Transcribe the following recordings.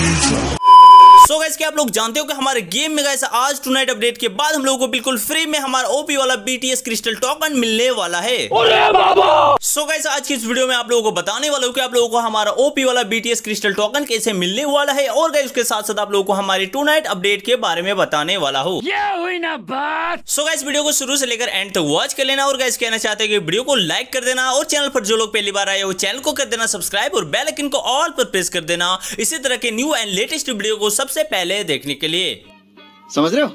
You. Gas कि आप लोग जानते हो कि हमारे गेम में गैस आज टू नाइट अपडेट के बाद हम लोगों को बिल्कुल फ्री में हमारा ओपी वाला बीटीएस क्रिस्टल टोकन मिलने वाला है सो so आज की इस वीडियो में आप लोगों को बताने वाला हूँ कि आप लोगों को हमारा ओपी वाला बीटीएस क्रिस्टल टोकन कैसे मिलने वाला है और गैस उसके साथ साथ आप लोगों को हमारे टू नाइट अपडेट के बारे में बताने वाला हूँ हुई ना बात सो गैस वीडियो को शुरू से लेकर एंड तक वॉच कर लेना और गैस कहना चाहते हैं कि वीडियो को लाइक कर देना और चैनल पर जो लोग पहली बार आए हो चैनल को कर देना सब्सक्राइब और बेल आइकन को ऑल पर प्रेस कर देना इसी तरह के न्यू एंड लेटेस्ट वीडियो को सबसे पहले पहले देखने के लिए समझ रहे हो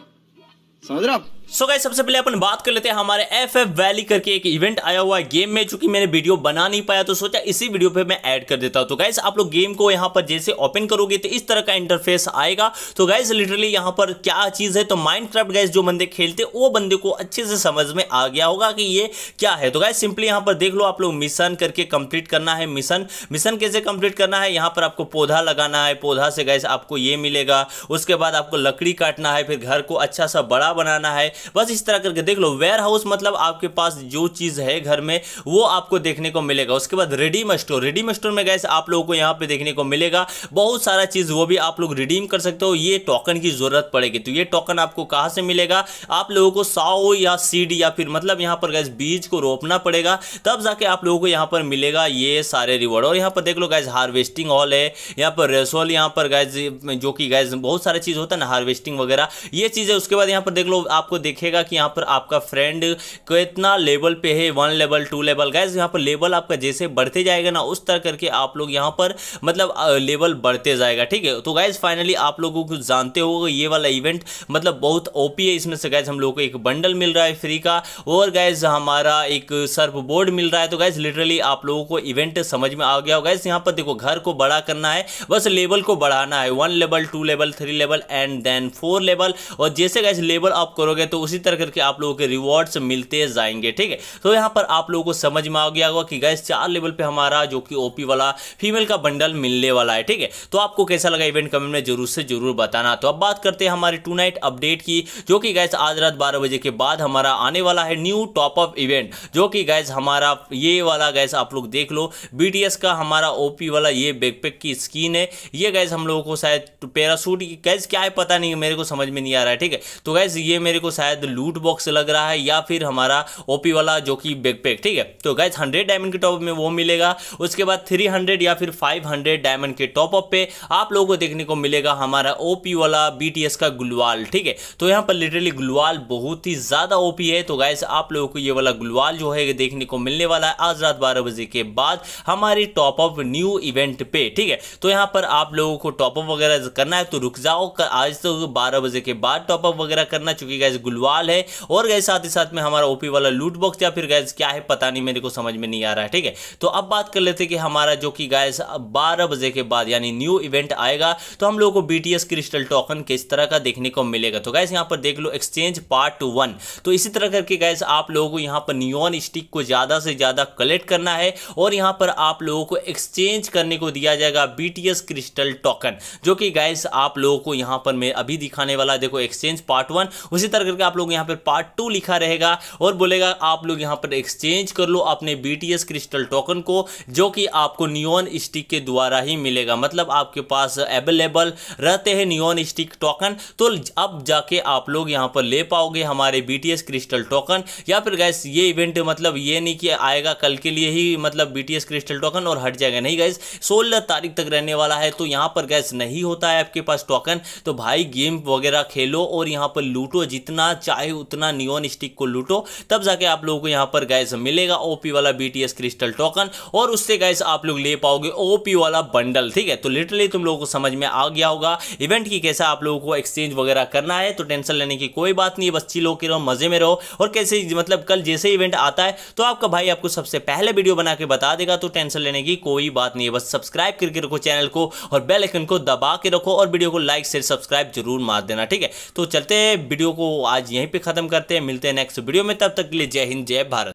समझ रहे सो गाइस सबसे पहले अपन बात कर लेते हैं हमारे एफ एफ वैली करके एक इवेंट आया हुआ है गेम में चूंकि मैंने वीडियो बना नहीं पाया तो सोचा इसी वीडियो पे मैं ऐड कर देता हूँ तो गाइस आप लोग गेम को यहां पर जैसे ओपन करोगे तो इस तरह का इंटरफेस आएगा तो गाइस लिटरली यहां पर क्या चीज़ है तो माइंड क्राफ्ट जो बंदे खेलते वो बंदे को अच्छे से समझ में आ गया होगा कि ये क्या है तो गाय सिंपली यहाँ पर देख लो आप लोग मिशन करके कंप्लीट करना है मिशन मिशन कैसे कंप्लीट करना है यहाँ पर आपको पौधा लगाना है पौधा से गाइस आपको ये मिलेगा उसके बाद आपको लकड़ी काटना है फिर घर को अच्छा सा बड़ा क्या बनाना है बस इस तरह करके देख लो वेयर हाउस मतलब आपके पास जो चीज़ है घर में वो आपको देखने को मिलेगा उसके बाद रेडीम स्टोर रेडीम स्टोर में गैस आप लोगों को यहाँ पे देखने को मिलेगा बहुत सारा चीज़ वो भी आप लोग रिडीम कर सकते हो ये टोकन की ज़रूरत पड़ेगी तो ये टोकन आपको कहाँ से मिलेगा आप लोगों को साओ या सीड या फिर मतलब यहाँ पर गैस बीज को रोपना पड़ेगा तब जाके आप लोगों को यहाँ पर मिलेगा ये सारे रिवॉर्ड और यहाँ पर देख लो गैस हार्वेस्टिंग हॉल है यहाँ पर रेसोल यहाँ पर गैस जो कि गैस बहुत सारा चीज़ होता है ना हार्वेस्टिंग वगैरह ये चीज़ है उसके बाद यहाँ पर देख लो आपको देखेगा कि यहाँ पर आपका फ्रेंड कितना लेवल पे है one level two level guys यहाँ पर लेवल आपका जैसे बढ़ते जाएगा ना उस तरह करके आप लोग यहाँ पर मतलब लेवल बढ़ते जाएगा ठीक है तो गैस फाइनली आप लोगों को जानते हो ये वाला इवेंट मतलब बहुत ओपी है इसमें से गैस हम लोग को एक बंडल मिल रहा है फ्री का और गैस हमारा एक सर्फ बोर्ड मिल रहा है तो गैस लिटरली आप लोगों को इवेंट समझ में आ गया होगा यहाँ पर देखो घर को बड़ा करना है बस लेवल को बढ़ाना है one level two level three level and then four level और जैसे गैस लेवल आप करोगे तो उसी तरह करके आप लोगों के रिवॉर्ड्स मिलते जाएंगे ठीक है तो यहाँ पर आप लोगों को समझ में आ गया होगा कि गैस चार लेवल पे हमारा जो कि ओपी वाला फीमेल का बंडल मिलने वाला है ठीक है तो आपको कैसा लगा इवेंट कमेंट में जरूर से जरूर बताना तो अब बात करते हैं हमारी टू नाइट अपडेट की जो कि गैस आज रात बारह बजे के बाद हमारा आने वाला है न्यू टॉप अप इवेंट जो कि गैस हमारा ये वाला गैस आप लोग देख लो बी का हमारा ओ वाला ये बैकपेक की स्किन है ये गैस हम लोगों को शायद पैरासूट गैस क्या है पता नहीं मेरे को समझ में नहीं आ रहा है ठीक है तो गैस गाइज ये मेरे को शायद लूट बॉक्स लग रहा है या फिर हमारा ओपी वाला जो कि बैकपैक ठीक है तो गाइज हंड्रेड डायमंड के टॉप में वो मिलेगा उसके बाद थ्री या फिर फाइव डायमंड के टॉप अप पे आप लोगों को देखने को मिलेगा हमारा ओपी वाला बीटीएस का गुलवाल ठीक है तो यहाँ पर लिटरली गुलवाल बहुत ही ज्यादा ओपी है तो गाइज आप लोगों को ये वाला गुलवाल जो है देखने को मिलने वाला है आज रात बारह बजे के बाद हमारी टॉप अप न्यू इवेंट पे ठीक है तो यहाँ पर आप लोगों को टॉपअप वगैरह करना है तो रुक जाओ आज तो बारह बजे के बाद टॉपअप वगैरह करना करना चूंकि गैस गुलवाल है और गए साथ ही साथ में हमारा ओपी वाला लूट बॉक्स या फिर गैस क्या है पता नहीं मेरे को समझ में नहीं आ रहा है ठीक है तो अब बात कर लेते कि हमारा जो कि गैस बारह बजे के बाद यानी न्यू इवेंट आएगा तो हम लोगों को बी क्रिस्टल टोकन किस तरह का देखने को मिलेगा तो गैस यहाँ पर देख लो एक्सचेंज पार्ट टू वन तो इसी तरह करके गैस आप लोगों को यहाँ पर न्यून स्टिक को ज़्यादा से ज़्यादा कलेक्ट करना है और यहाँ पर आप लोगों को एक्सचेंज करने को दिया जाएगा बी क्रिस्टल टोकन जो कि गैस आप लोगों को यहाँ पर मैं अभी दिखाने वाला देखो एक्सचेंज पार्ट वन उसी तरह करके आप लोग यहाँ पर पार्ट टू लिखा रहेगा और बोलेगा आप लोग यहाँ पर एक्सचेंज कर लो अपने बी क्रिस्टल टोकन को जो कि आपको नियोन स्टिक के द्वारा ही मिलेगा मतलब आपके पास अवेलेबल रहते हैं नियोन स्टिक टोकन तो अब जाके आप लोग यहाँ पर ले पाओगे हमारे बी क्रिस्टल टोकन या फिर गैस ये इवेंट मतलब ये नहीं कि आएगा कल के लिए ही मतलब बी क्रिस्टल टोकन और हट जाएगा नहीं गैस सोलह तारीख तक रहने वाला है तो यहाँ पर गैस नहीं होता है आपके पास टोकन तो भाई गेम वगैरह खेलो और यहाँ पर लू लूटो जितना चाहे उतना नियोन स्टिक को लूटो तब जाके आप लोगों को यहाँ पर गैस मिलेगा ओपी वाला बीटीएस क्रिस्टल टोकन और उससे गैस आप लोग ले पाओगे ओपी वाला बंडल ठीक है तो लिटरली तुम लोगों को समझ में आ गया होगा इवेंट की कैसा आप लोगों को एक्सचेंज वगैरह करना है तो टेंशन लेने की कोई बात नहीं बस चिलो के रहो मजे में रहो और कैसे मतलब कल जैसे इवेंट आता है तो आपका भाई आपको सबसे पहले वीडियो बना के बता देगा तो टेंशन लेने की कोई बात नहीं है बस सब्सक्राइब करके रखो चैनल को और बेल आइकन को दबा के रखो और वीडियो को लाइक शेयर सब्सक्राइब जरूर मार देना ठीक है तो चलते हैं वीडियो को आज यहीं पे ख़त्म करते हैं मिलते हैं नेक्स्ट वीडियो में तब तक के लिए जय हिंद जय भारत